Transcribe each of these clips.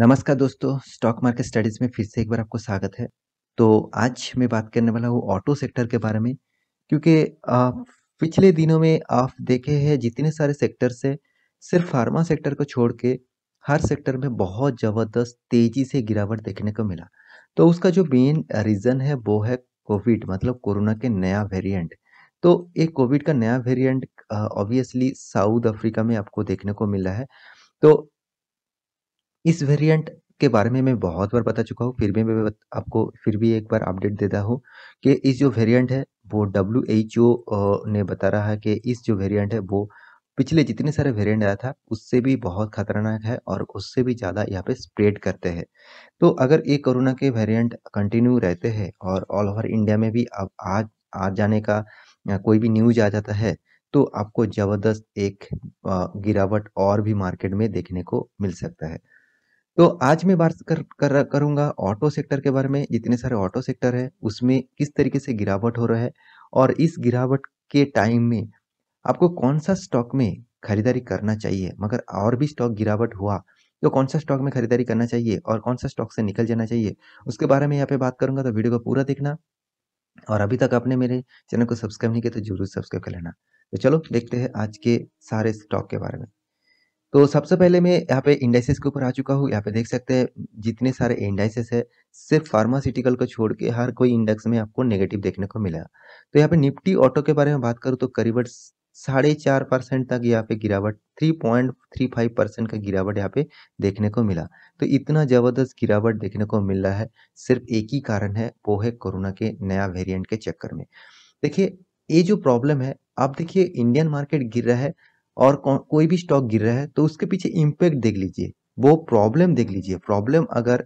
नमस्कार दोस्तों stock market studies में फिर से एक बार आपको स्वागत है तो आज मैं बात करने वाला हूँ ऑटो सेक्टर के बारे में क्योंकि पिछले दिनों में आप देखे हैं जितने सारे सेक्टर से सिर्फ फार्मा सेक्टर को छोड़ के हर सेक्टर में बहुत ज़बरदस्त तेज़ी से गिरावट देखने को मिला तो उसका जो मेन रीज़न है वो है कोविड मतलब कोरोना के नया वेरिएंट तो ये कोविड का नया वेरिएंट ऑब्वियसली साउथ अफ्रीका में आपको देखने को मिला है तो इस वेरिएंट के बारे में मैं बहुत बार बता चुका हूँ फिर भी मैं आपको फिर भी एक बार अपडेट देता हूँ कि इस जो वेरिएंट है वो डब्ल्यू एच ओ ने बता रहा है कि इस जो वेरिएंट है वो पिछले जितने सारे वेरिएंट आया था उससे भी बहुत खतरनाक है और उससे भी ज़्यादा यहाँ पे स्प्रेड करते हैं तो अगर ये कोरोना के वेरिएंट कंटिन्यू रहते हैं और ऑल ओवर इंडिया में भी अब आज आ जाने का कोई भी न्यूज आ जाता है तो आपको ज़बरदस्त एक गिरावट और भी मार्केट में देखने को मिल सकता है तो आज मैं बात कर, कर करूंगा ऑटो सेक्टर के बारे में जितने सारे ऑटो सेक्टर है उसमें किस तरीके से गिरावट हो रहा है और इस गिरावट के टाइम में आपको कौन सा स्टॉक में खरीदारी करना चाहिए मगर और भी स्टॉक गिरावट हुआ तो कौन सा स्टॉक में खरीदारी करना चाहिए और कौन सा स्टॉक से निकल जाना चाहिए उसके बारे में यहाँ पे बात करूंगा तो वीडियो को पूरा देखना और अभी तक आपने मेरे चैनल को सब्सक्राइब नहीं किया तो जरूर सब्सक्राइब कर लेना तो चलो देखते हैं आज के सारे स्टॉक के बारे में तो सबसे पहले मैं यहाँ पे इंडाइसिस के ऊपर आ चुका हूँ यहाँ पे देख सकते हैं जितने सारे इंडाइसिस है सिर्फ फार्मास्यूटिकल को छोड़ के हर कोई इंडेक्स में आपको नेगेटिव देखने को मिला तो यहाँ पे निफ्टी ऑटो के बारे में बात करूँ तो करीबन साढ़े चार परसेंट तक यहाँ पे गिरावट three point three five percent का गिरावट यहाँ पे देखने को मिला तो इतना ज़बरदस्त गिरावट देखने को मिल रहा है सिर्फ एक ही कारण है वो है कोरोना के नया वेरिएंट के चक्कर में देखिए ये जो प्रॉब्लम है आप देखिए इंडियन मार्केट गिर रहा है और को, कोई भी स्टॉक गिर रहा है तो उसके पीछे इम्पैक्ट देख लीजिए वो प्रॉब्लम देख लीजिए प्रॉब्लम अगर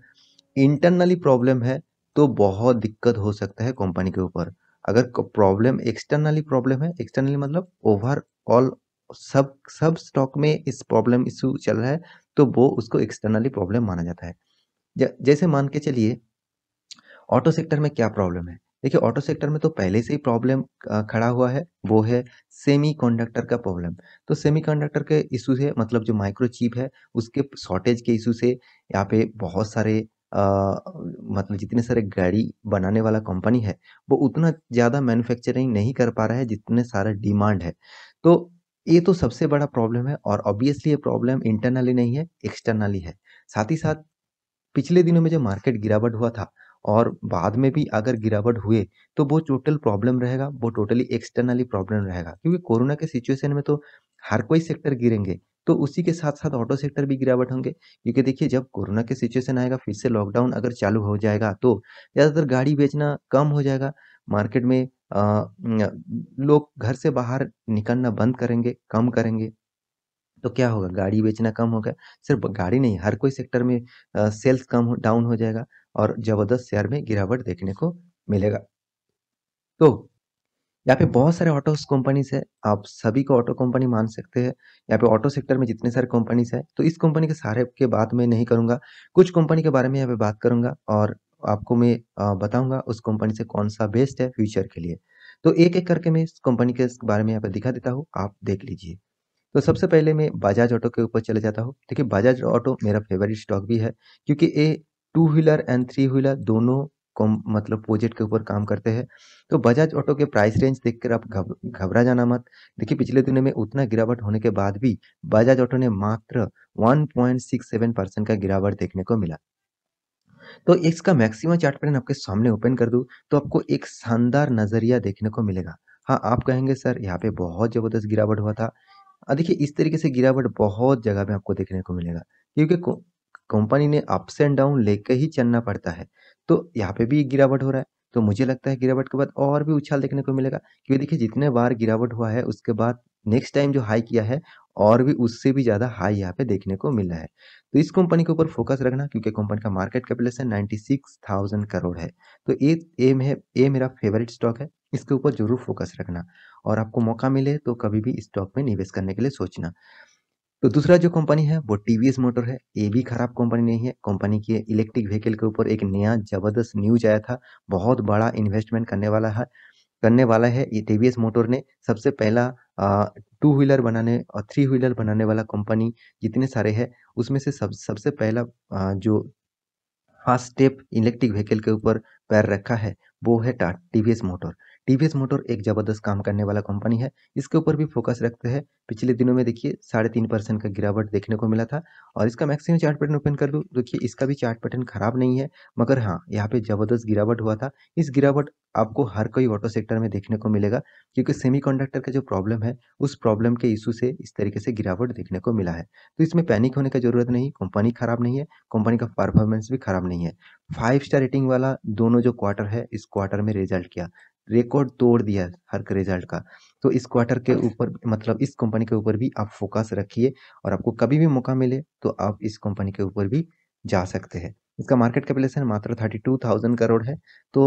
इंटरनली प्रॉब्लम है तो बहुत दिक्कत हो सकता है कंपनी के ऊपर अगर प्रॉब्लम एक्सटर्नली प्रॉब्लम है एक्सटर्नली मतलब ओवरऑल सब सब स्टॉक में इस प्रॉब्लम इशू चल रहा है तो वो उसको एक्सटर्नली प्रॉब्लम माना जाता है जैसे मान के चलिए ऑटो सेक्टर में क्या प्रॉब्लम है देखिए ऑटो सेक्टर में तो पहले से ही प्रॉब्लम खड़ा हुआ है वो है सेमी कंडक्टर का प्रॉब्लम तो सेमी कंडक्टर के इशू से मतलब जो माइक्रोचिप है उसके शॉर्टेज के इशू से यहाँ पे बहुत सारे आ, मतलब जितने सारे गाड़ी बनाने वाला कंपनी है वो उतना ज़्यादा मैन्युफैक्चरिंग नहीं कर पा रहा है जितने सारा डिमांड है तो ये तो सबसे बड़ा प्रॉब्लम है और ऑब्वियसली ये प्रॉब्लम इंटरनली नहीं है एक्सटर्नली है साथ ही साथ पिछले दिनों में जो मार्केट गिरावट हुआ था और बाद में भी अगर गिरावट हुए तो वो टोटल प्रॉब्लम रहेगा वो टोटली एक्सटर्नली प्रॉब्लम रहेगा क्योंकि कोरोना के सिचुएशन में तो हर कोई सेक्टर गिरेंगे तो उसी के साथ साथ ऑटो सेक्टर भी गिरावट होंगे क्योंकि देखिए जब कोरोना के सिचुएशन आएगा फिर से लॉकडाउन अगर चालू हो जाएगा तो ज़्यादातर गाड़ी बेचना कम हो जाएगा मार्केट में आ, लोग घर से बाहर निकलना बंद करेंगे कम करेंगे तो क्या होगा गाड़ी बेचना कम होगा सिर्फ गाड़ी नहीं हर कोई सेक्टर में सेल्स कम हो डाउन हो जाएगा और जबरदस्त शेयर में गिरावट देखने को मिलेगा तो यहाँ पे बहुत सारे ऑटो कंपनीज है आप सभी को ऑटो कंपनी मान सकते हैं यहाँ पे ऑटो सेक्टर में जितने सारे कंपनीज है तो इस कंपनी के सारे के बात में नहीं करूंगा कुछ कंपनी के बारे में यहाँ पे बात करूंगा और आपको मैं बताऊंगा उस कंपनी से कौन सा बेस्ट है फ्यूचर के लिए तो एक एक करके मैं इस कंपनी के बारे में यहाँ पे दिखा देता हूँ आप देख लीजिए तो सबसे पहले मैं बजाज ऑटो के ऊपर चले जाता हूँ देखिए बजाज ऑटो मेरा फेवरेट स्टॉक भी है क्योंकि ये two wheeler and three wheeler दोनों को मतलब प्रोजेक्ट के ऊपर काम करते हैं तो बजाज ऑटो के प्राइस रेंज देखकर आप घबरा जाना मत देखिए पिछले दिनों में उतना गिरावट होने के बाद भी बजाज ऑटो ने मात्र 1.67 परसेंट का गिरावट देखने को मिला तो इसका मैक्सिमम चार्ट पैटर्न आपके सामने ओपन कर दूं तो आपको एक शानदार नजरिया देखने को मिलेगा हाँ आप कहेंगे सर यहाँ पे बहुत ज़बरदस्त गिरावट हुआ था देखिए इस तरीके से गिरावट बहुत जगह में आपको देखने को मिलेगा क्योंकि कंपनी ने अप्स एंड डाउन लेके ही चलना पड़ता है तो यहाँ पे भी गिरावट हो रहा है तो मुझे लगता है गिरावट के बाद और भी उछाल देखने को मिलेगा क्योंकि देखिए जितने बार गिरावट हुआ है उसके बाद नेक्स्ट टाइम जो हाई किया है और भी उससे भी ज़्यादा हाई यहाँ पे देखने को मिला है तो इस कंपनी के ऊपर फोकस रखना क्योंकि कंपनी का मार्केट कैपिटलेशन 96,000 करोड़ है तो ये एम है ये मेरा फेवरेट स्टॉक है इसके ऊपर जरूर फोकस रखना और आपको मौका मिले तो कभी भी स्टॉक में निवेश करने के लिए सोचना तो दूसरा जो कंपनी है वो टीवीएस मोटर है ये भी खराब कंपनी नहीं है कंपनी की इलेक्ट्रिक व्हीकल के ऊपर एक नया जबरदस्त न्यूज आया था बहुत बड़ा इन्वेस्टमेंट करने वाला है करने वाला है ये टीवीएस मोटर ने सबसे पहला टू व्हीलर बनाने और थ्री व्हीलर बनाने वाला कंपनी जितने सारे है उसमें से सब सबसे पहला आ, जो फास्ट स्टेप इलेक्ट्रिक व्हीकल के ऊपर पैर रखा है वो है टीवीएस मोटर टीवीएस मोटर एक ज़बरदस्त काम करने वाला कंपनी है इसके ऊपर भी फोकस रखते हैं पिछले दिनों में देखिए साढ़े तीन परसेंट का गिरावट देखने को मिला था और इसका मैक्सिमम चार्ट पैटर्न ओपन कर लूँ तो देखिए इसका भी चार्ट पैटर्न खराब नहीं है मगर हाँ यहाँ पे ज़बरदस्त गिरावट हुआ था इस गिरावट आपको हर कोई ऑटो सेक्टर में देखने को मिलेगा क्योंकि सेमीकंडक्टर का जो प्रॉब्लम है उस प्रॉब्लम के इशू से इस तरीके से गिरावट देखने को मिला है तो इसमें पैनिक होने का ज़रूरत नहीं कंपनी ख़राब नहीं है कंपनी का परफॉर्मेंस भी ख़राब नहीं है फाइव स्टार रेटिंग वाला दोनों जो क्वार्टर है इस क्वार्टर में रिजल्ट किया रिकॉर्ड तोड़ दिया हर के रिजल्ट का तो इस क्वार्टर के अच्छा। ऊपर मतलब इस कंपनी के ऊपर भी आप फोकस रखिए और आपको कभी भी मौका मिले तो आप इस कंपनी के ऊपर भी जा सकते हैं इसका मार्केट कैपिटलेशन मात्र थर्टी टू थाउजेंड करोड़ है तो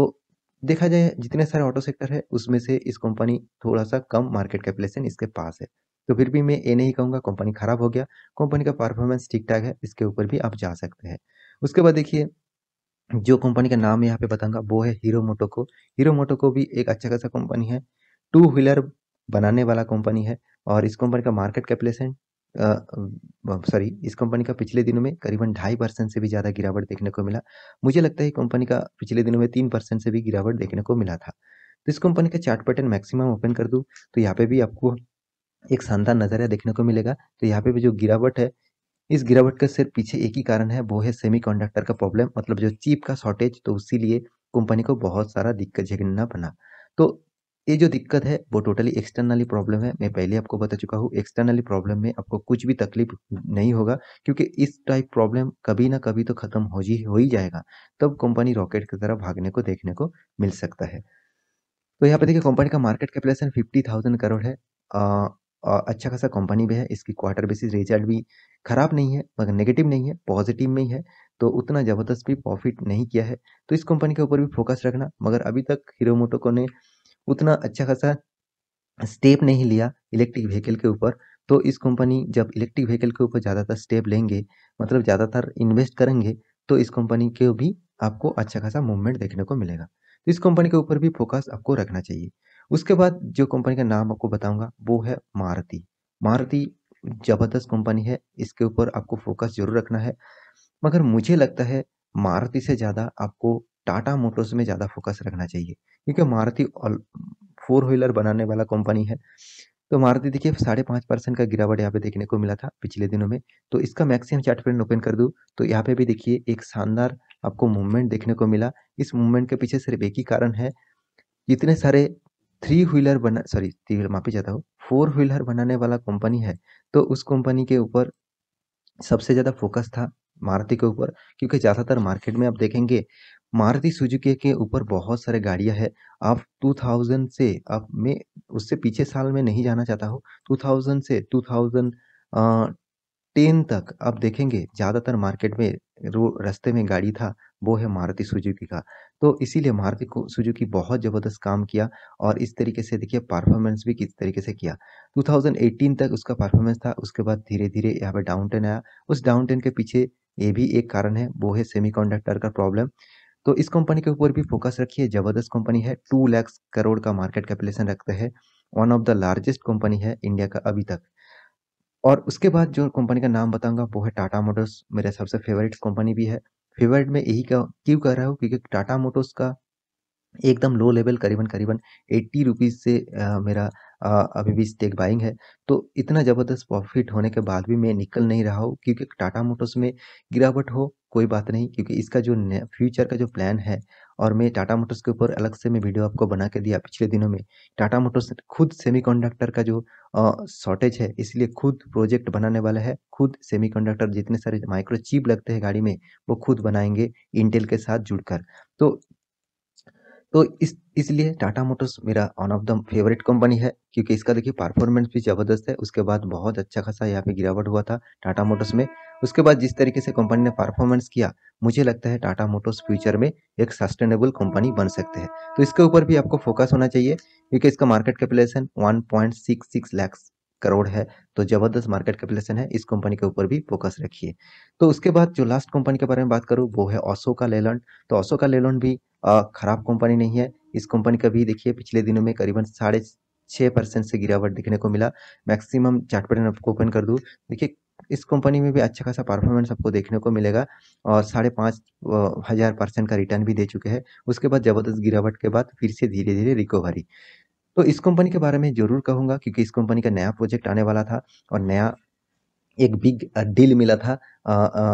देखा जाए जितने सारे ऑटो सेक्टर है उसमें से इस कंपनी थोड़ा सा कम मार्केट कैपिटलेशन इसके पास है तो फिर भी मैं ये नहीं कहूँगा कंपनी खराब हो गया कंपनी का परफॉर्मेंस ठीक ठाक है इसके ऊपर भी आप जा सकते हैं उसके बाद देखिए जो कंपनी का नाम यहाँ पे बताऊंगा वो है हीरो मोटोको हीरो मोटोको भी एक अच्छा खासा कंपनी है टू व्हीलर बनाने वाला कंपनी है और इस कंपनी का मार्केट कैपिलेशन सॉरी इस कंपनी का पिछले दिनों में करीबन ढाई परसेंट से भी ज़्यादा गिरावट देखने को मिला मुझे लगता है कंपनी का पिछले दिनों में तीन परसेंट से भी गिरावट देखने को मिला था तो इस कंपनी का चार्ट पैटर्न मैक्सिमम ओपन कर दूँ तो यहाँ पे भी आपको एक शानदार नजरिया देखने को मिलेगा तो यहाँ पे भी जो गिरावट है इस गिरावट का सिर्फ पीछे एक ही कारण है वो है सेमीकंडक्टर का प्रॉब्लम मतलब जो चीप का शॉर्टेज तो लिए कंपनी को बहुत सारा दिक्कत झेलना पड़ा तो ये जो दिक्कत है वो टोटली एक्सटर्नली प्रॉब्लम है मैं पहले आपको बता चुका हूँ एक्सटर्नली प्रॉब्लम में आपको कुछ भी तकलीफ नहीं होगा क्योंकि इस टाइप प्रॉब्लम कभी ना कभी तो खत्म हो ही हो ही जाएगा तब कंपनी रॉकेट की तरह भागने को देखने को मिल सकता है तो यहाँ पे देखिए कंपनी का market capitalisation fifty thousand crore है अच्छा खासा कंपनी भी है इसकी क्वार्टर बेसिस रिजल्ट भी ख़राब नहीं है मगर नेगेटिव नहीं है पॉजिटिव में ही है तो उतना ज़बरदस्त भी प्रॉफिट नहीं किया है तो इस कंपनी के ऊपर भी फोकस रखना मगर अभी तक हीरो मोटोको ने उतना अच्छा खासा स्टेप नहीं लिया इलेक्ट्रिक व्हीकल के ऊपर तो इस कंपनी जब इलेक्ट्रिक व्हीकल के ऊपर ज़्यादातर स्टेप लेंगे मतलब ज़्यादातर इन्वेस्ट करेंगे तो इस कंपनी के भी आपको अच्छा खासा मूवमेंट देखने को मिलेगा तो इस कंपनी के ऊपर भी फोकस आपको रखना चाहिए उसके बाद जो कंपनी का नाम आपको बताऊंगा वो है मारुति मारुति ज़बरदस्त कंपनी है इसके ऊपर आपको फोकस जरूर रखना है मगर मुझे लगता है मारुति से ज़्यादा आपको टाटा मोटर्स में ज़्यादा फोकस रखना चाहिए क्योंकि मारुति फोर व्हीलर बनाने वाला कंपनी है तो मारुति देखिए साढ़े पांच परसेंट का गिरावट यहाँ पे देखने को मिला था पिछले दिनों में तो इसका मैक्सिमम चार्ट प्रिंट ओपन कर दू तो यहाँ पे भी देखिए एक शानदार आपको मूवमेंट देखने को मिला इस मूवमेंट के पीछे सिर्फ एक ही कारण है इतने सारे थ्री व्हीलर बना सॉरी थ्री व्हीलर माफी चाहता हूँ फोर व्हीलर बनाने वाला कंपनी है तो उस कंपनी के ऊपर सबसे ज़्यादा फोकस था मारुति के ऊपर क्योंकि ज़्यादातर मार्केट में आप देखेंगे मारुति सुजुकी के ऊपर बहुत सारे गाड़ियां हैं आप 2000 से अब मैं उससे पीछे साल में नहीं जाना चाहता हूँ 2000 से 2010 तक आप देखेंगे ज़्यादातर मार्केट में रो रस्ते में गाड़ी था वो है मारुति सुजुकी का तो इसीलिए मारुति को सुजुकी बहुत ज़बरदस्त काम किया और इस तरीके से देखिए परफॉर्मेंस भी किस तरीके से किया 2018 तक उसका परफॉर्मेंस था उसके बाद धीरे धीरे यहाँ पे डाउन टेन आया उस डाउन टेन के पीछे ये भी एक कारण है वो है सेमी का प्रॉब्लम तो इस कंपनी के ऊपर भी फोकस रखिए ज़बरदस्त कंपनी है टू लैक्स करोड़ का मार्केट कैपिलेशन रखते हैं one of the largest company है इंडिया का अभी तक और उसके बाद जो कंपनी का नाम बताऊंगा वो है टाटा मोटर्स मेरा सबसे फेवरेट कंपनी भी है फेवरेट में यही का क्यों कह रहा हूँ क्योंकि टाटा मोटर्स का एकदम लो लेवल करीबन करीबन एट्टी रुपीज़ से आ, मेरा आ, अभी भी स्टेक बाइंग है तो इतना ज़बरदस्त प्रॉफिट होने के बाद भी मैं निकल नहीं रहा हूँ क्योंकि टाटा मोटर्स में गिरावट हो कोई बात नहीं क्योंकि इसका जो फ्यूचर का जो प्लान है और मैं टाटा मोटर्स के ऊपर अलग से मैं वीडियो आपको बना के दिया पिछले दिनों में टाटा मोटर्स खुद सेमीकंडक्टर का जो शॉर्टेज है इसलिए खुद प्रोजेक्ट बनाने वाला है खुद सेमीकंडक्टर जितने सारे माइक्रोचिप लगते हैं गाड़ी में वो खुद बनाएंगे इंटेल के साथ जुड़कर तो तो इस इसलिए टाटा मोटर्स मेरा one of the favourite company है क्योंकि इसका देखिए परफॉर्मेंस भी ज़बरदस्त है उसके बाद बहुत अच्छा खासा यहाँ पे गिरावट हुआ था टाटा मोटर्स में उसके बाद जिस तरीके से कंपनी ने परफॉर्मेंस किया मुझे लगता है टाटा मोटर्स फ्यूचर में एक सस्टेनेबल कंपनी बन सकते हैं तो इसके ऊपर भी आपको फोकस होना चाहिए क्योंकि इसका market capitalisation six lakhs crore है तो जबरदस्त मार्केट कैपिटलेशन है इस कंपनी के ऊपर भी फोकस रखिए तो उसके बाद जो लास्ट कंपनी के बारे में बात करूँ वो है ओसो का लेलॉन्ड तो ओसो का लेलॉन्ड भी खराब कंपनी नहीं है इस कंपनी का भी देखिए पिछले दिनों में करीबन साढ़े छः परसेंट से गिरावट देखने को मिला मैक्सिमम चार्ट पैटर्न आपको ओपन कर दूँ देखिए इस कंपनी में भी अच्छा खासा परफॉर्मेंस आपको देखने को मिलेगा और साढ़े पाँच हज़ार परसेंट का रिटर्न भी दे चुके हैं उसके बाद ज़बरदस्त गिरावट के बाद फिर से धीरे धीरे रिकवरी तो इस कंपनी के बारे में ज़रूर कहूँगा क्योंकि इस कंपनी का नया प्रोजेक्ट आने वाला था और नया एक बिग डील मिला था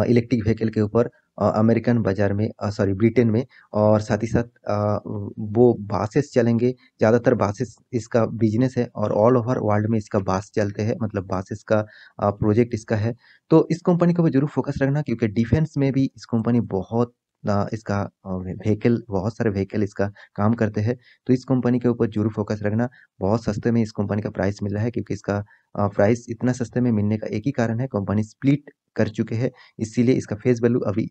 इलेक्ट्रिक व्हीकल के ऊपर अमेरिकन बाज़ार में सॉरी ब्रिटेन में और साथ ही साथ वो बासेस चलेंगे ज़्यादातर बासेस इसका बिजनेस है और ऑल ओवर वर्ल्ड में इसका बास चलते हैं मतलब बासेस का प्रोजेक्ट इसका है तो इस कंपनी को जरूर फोकस रखना क्योंकि डिफेंस में भी इस कंपनी बहुत इसका व्हीकल बहुत सारे व्हीकल इसका काम करते हैं तो इस कंपनी के ऊपर जरूर फोकस रखना बहुत सस्ते में इस कंपनी का प्राइस मिल रहा है क्योंकि इसका प्राइस इतना सस्ते में मिलने का एक ही कारण है कंपनी स्प्लिट कर चुके हैं इसीलिए इसका फेस वैल्यू अभी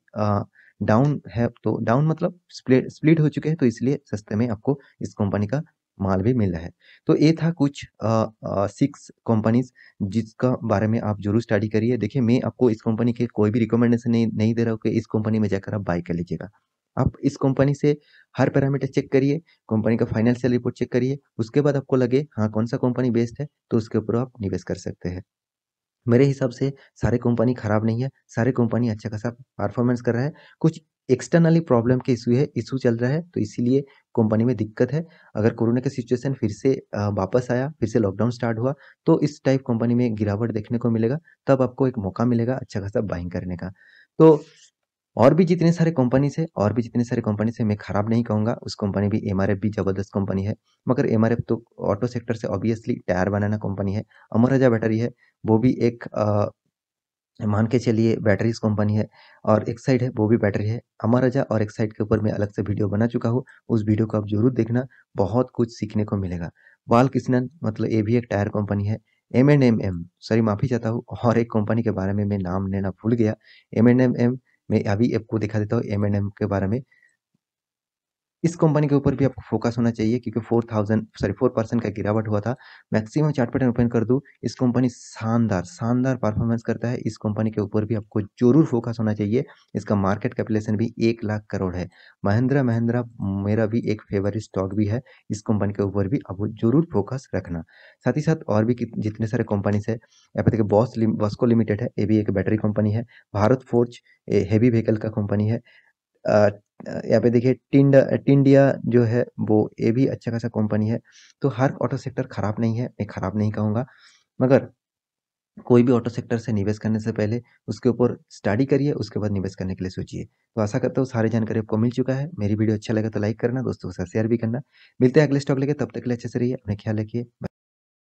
डाउन है तो डाउन मतलब स्प्लिट स्प्लिट हो चुके हैं तो इसलिए सस्ते में आपको इस कंपनी का माल भी मिल रहा है तो ये था कुछ सिक्स कंपनीज जिसका बारे में आप जरूर स्टडी करिए देखिए मैं आपको इस कंपनी के कोई भी रिकमेंडेशन नहीं नहीं दे रहा हूँ कि इस कंपनी में जाकर आप बाई कर लीजिएगा आप इस कंपनी से हर पैरामीटर चेक करिए कंपनी का फाइनेंशियल रिपोर्ट चेक करिए उसके बाद आपको लगे हाँ कौन सा कंपनी बेस्ट है तो उसके ऊपर आप निवेश कर सकते हैं मेरे हिसाब से सारे कंपनी खराब नहीं है सारे कंपनी अच्छा खासा परफॉर्मेंस कर रहा है कुछ एक्सटर्नली प्रॉब्लम के इशू है इशू चल रहा है तो इसीलिए कंपनी में दिक्कत है अगर कोरोना का सिचुएशन फिर से वापस आया फिर से लॉकडाउन स्टार्ट हुआ तो इस टाइप कंपनी में गिरावट देखने को मिलेगा तब आपको एक मौका मिलेगा अच्छा खासा बाइंग करने का तो और भी जितने सारे कंपनी से और भी जितने सारे कंपनी से मैं ख़राब नहीं कहूँगा उस कंपनी भी एम भी ज़बरदस्त कंपनी है मगर एम तो ऑटो सेक्टर से ऑब्वियसली टायर बनाना कंपनी है अमर राजा बैटरी है वो भी एक मान के चलिए बैटरीज कंपनी है और एक साइड है वो भी बैटरी है अमर राजा और एक साइड के ऊपर मैं अलग से वीडियो बना चुका हूँ उस वीडियो को आप जरूर देखना बहुत कुछ सीखने को मिलेगा बाल कृष्णन मतलब ये भी एक टायर कंपनी है M and M M sorry माफ़ी चाहता हूँ और एक कंपनी के बारे में मैं नाम लेना भूल गया एम एंड एम एम मैं अभी आपको दिखा देता हूँ एम एंड एम के बारे में इस कंपनी के ऊपर भी आपको फोकस होना चाहिए क्योंकि four thousand sorry four percent का गिरावट हुआ था मैक्सिमम चार्ट पैटर्न ओपन कर दूँ इस कंपनी शानदार शानदार परफॉर्मेंस करता है इस कंपनी के ऊपर भी आपको जरूर फोकस होना चाहिए इसका मार्केट कैपिलेशन भी एक लाख करोड़ है महिंद्रा महिंद्रा मेरा भी एक फेवरेट स्टॉक भी है इस कंपनी के ऊपर भी आपको जरूर फोकस रखना साथ ही साथ और भी जितने सारे कंपनीज है यहाँ पर देखिए बॉस बॉस्को लिमिटेड है ये भी एक बैटरी कंपनी है भारत फोर्ज हैवी व्हीकल का कंपनी है यहाँ पे देखिए टिंड टिंडिया जो है वो ये भी अच्छा खासा कंपनी है तो हर ऑटो सेक्टर खराब नहीं है मैं खराब नहीं कहूँगा मगर कोई भी ऑटो सेक्टर से निवेश करने से पहले उसके ऊपर स्टडी करिए उसके बाद निवेश करने के लिए सोचिए तो आशा करता हूँ सारी जानकारी आपको मिल चुका है मेरी वीडियो अच्छा लगा तो लाइक करना दोस्तों के साथ शेयर भी करना मिलते हैं अगले स्टॉक लेके तब तक के लिए अच्छे से रहिए अपने ख्याल रखिए